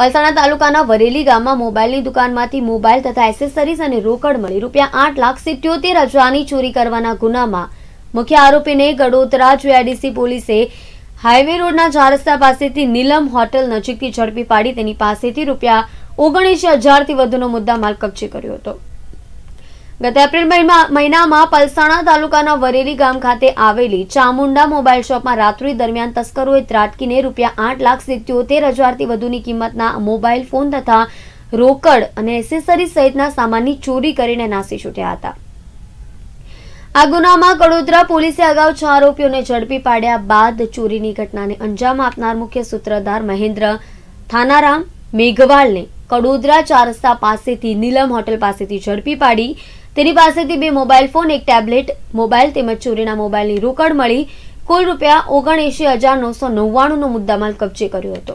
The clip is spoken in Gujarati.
પલસાણા તાલુકાના વરેલી ગામમાં મોબાઈલની દુકાનમાંથી મોબાઈલ તથા એસેસરીઝ અને રોકડ મળી રૂપિયા આઠ લાખ સિત્યોતેર હજારની ચોરી કરવાના ગુનામાં મુખ્ય આરોપીને ગડોદરા જીઆઈડીસી પોલીસે હાઈવે રોડના ચાર રસ્તા પાસેથી નીલમ હોટેલ નજીકથી ઝડપી પાડી તેની પાસેથી રૂપિયા ઓગણીસ હજારથી વધુનો મુદ્દામાલ કબજે કર્યો હતો ગત એપ્રિલ મહિનામાં પલસાણા તાલુકાના વરેલી ગામ ખાતે આવેલી ચામુંડા મોબાઈલ શોપમાં રાત્રિ દરમિયાન તસ્કરોએ ત્રાટકીને રૂપિયા આઠ લાખ સિત્યોતેર હજારથી વધુની કિંમતના મોબાઈલ ફોન તથા રોકડ અને એસેસરી સહિતના સામાનની ચોરી કરીને નાસી છૂટ્યા હતા આ ગુનામાં કડોદરા પોલીસે અગાઉ છ આરોપીઓને ઝડપી પાડ્યા બાદ ચોરીની ઘટનાને અંજામ આપનાર મુખ્ય સૂત્રધાર મહેન્દ્ર થાનારામ મેઘવાલને કડોદરા ચાર રસ્તા પાસેથી નીલમ હોટેલ પાસેથી ઝડપી પાડી તેની પાસેથી બે મોબાઈલ ફોન એક ટેબ્લેટ મોબાઈલ તેમજ ચોરીના મોબાઈલની રોકડ મળી કુલ રૂપિયા ઓગણ ઓગણએંશી હજાર નવસો નવ્વાણુંનો મુદ્દામાલ કબજે કર્યો હતો